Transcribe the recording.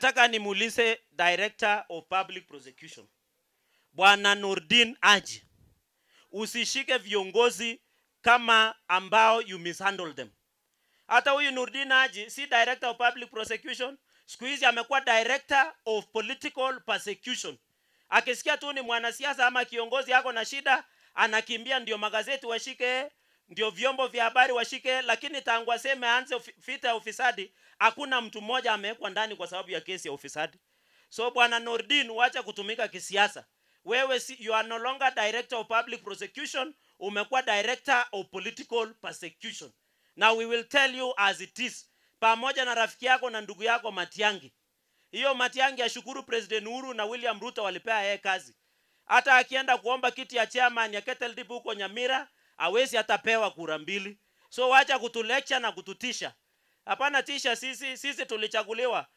Nataka nimuulize Director of Public Prosecution Bwana Nordin Aji, usishike viongozi kama ambao you mishandle them. Hata huyu Nordin Aji si Director of Public Prosecution, siku hizi amekuwa Director of Political Persecution. Akisikia tu ni mwanasiasa ama kiongozi yako na shida, anakimbia ndio magazeti washike ndio vyombo vya habari washike, lakini tangu aseme aanze vita ya ufisadi hakuna mtu mmoja amewekwa ndani kwa sababu ya kesi ya ufisadi. So bwana Nordin, wacha kutumika kisiasa. Wewe si, you are no longer director of public prosecution, umekuwa director of political persecution. Now we will tell you as it is, pamoja na rafiki yako na ndugu yako Matiangi. Hiyo Matiangi ashukuru President Uhuru na William Ruto walipea yeye kazi. Hata akienda kuomba kiti ya chairman ya Ketel Dibu huko Nyamira, hawezi hata pewa kura mbili. So wacha kutulecture na kututisha. Hapana tisha sisi, sisi tulichaguliwa